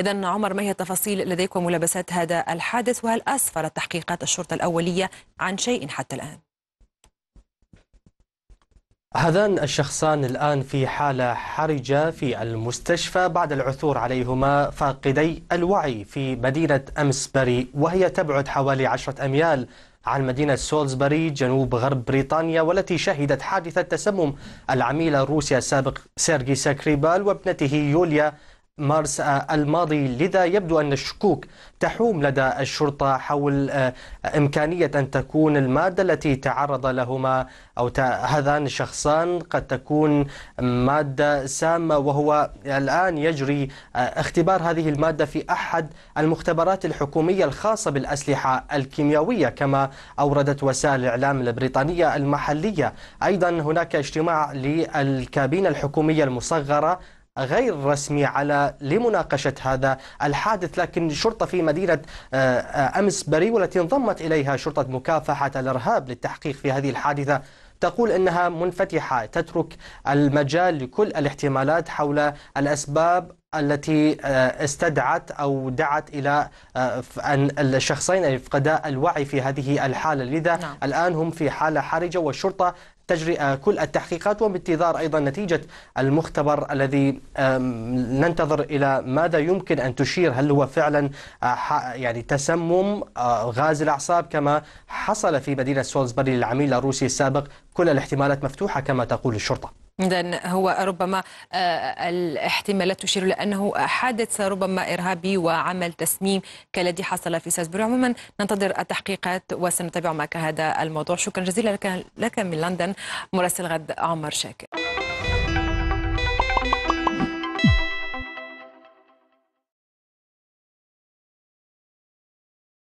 الأمر إذا عمر ما هي التفاصيل لديكم ملابسات هذا الحادث وهل أسفرت تحقيقات الشرطة الأولية عن شيء حتى الآن؟ هذان الشخصان الآن في حالة حرجة في المستشفى بعد العثور عليهما فاقدي الوعي في مدينة أمسبري وهي تبعد حوالي عشرة أميال عن مدينة سولزبري جنوب غرب بريطانيا والتي شهدت حادثة تسمم العميل الروسي السابق سيرجي ساكريبال وابنته يوليا مارس آه، الماضي لذا يبدو أن الشكوك تحوم لدى الشرطة حول آه، إمكانية أن تكون المادة التي تعرض لهما أو هذان الشخصان قد تكون مادة سامة وهو الآن يجري آه، اختبار هذه المادة في أحد المختبرات الحكومية الخاصة بالأسلحة الكيميائية كما أوردت وسائل الإعلام البريطانية المحلية أيضا هناك اجتماع للكابينة الحكومية المصغرة غير رسمي على لمناقشة هذا الحادث لكن الشرطة في مدينة آه، آه، أمس بري والتي انضمت إليها شرطة مكافحة الإرهاب للتحقيق في هذه الحادثة تقول انها منفتحه تترك المجال لكل الاحتمالات حول الاسباب التي آه، استدعت او دعت الى ان الشخصين يفقدا الوعي في هذه الحاله، لذا نعم. الان هم في حاله حرجه والشرطه تجري آه، كل التحقيقات وبانتظار أيضا نتيجة المختبر الذي ننتظر إلى ماذا يمكن أن تشير هل هو فعلا آه، يعني تسمم آه، غاز الأعصاب كما حصل في مدينة سولزبري للعميل الروسي السابق كل الاحتمالات مفتوحة كما تقول الشرطة إذا هو ربما آه، الاحتمالات تشير إلى أنه حادث ربما إرهابي وعمل تسميم كالذي حصل في سالزبورغ عموما ننتظر التحقيقات وسنتابع معك هذا الموضوع شكرا جزيلا لك, لك من لندن مراسل غد عمر شاكر